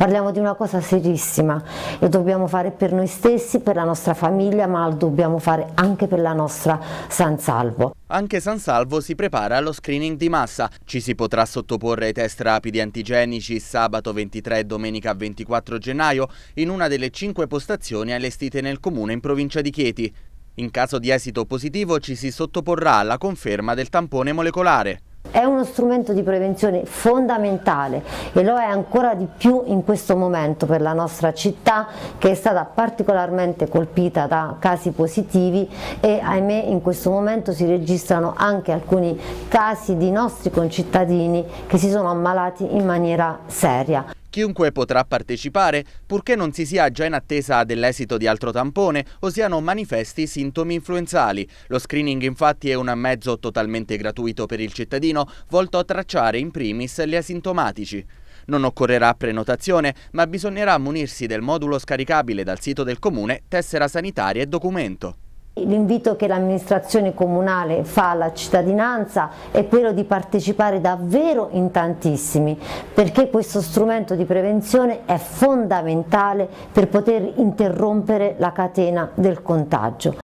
Parliamo di una cosa serissima, lo dobbiamo fare per noi stessi, per la nostra famiglia, ma lo dobbiamo fare anche per la nostra San Salvo. Anche San Salvo si prepara allo screening di massa. Ci si potrà sottoporre ai test rapidi antigenici sabato 23 e domenica 24 gennaio in una delle cinque postazioni allestite nel comune in provincia di Chieti. In caso di esito positivo ci si sottoporrà alla conferma del tampone molecolare. È uno strumento di prevenzione fondamentale e lo è ancora di più in questo momento per la nostra città che è stata particolarmente colpita da casi positivi e ahimè in questo momento si registrano anche alcuni casi di nostri concittadini che si sono ammalati in maniera seria. Chiunque potrà partecipare, purché non si sia già in attesa dell'esito di altro tampone o siano manifesti sintomi influenzali. Lo screening infatti è un mezzo totalmente gratuito per il cittadino, volto a tracciare in primis gli asintomatici. Non occorrerà prenotazione, ma bisognerà munirsi del modulo scaricabile dal sito del comune, tessera sanitaria e documento. L'invito che l'amministrazione comunale fa alla cittadinanza è quello di partecipare davvero in tantissimi perché questo strumento di prevenzione è fondamentale per poter interrompere la catena del contagio.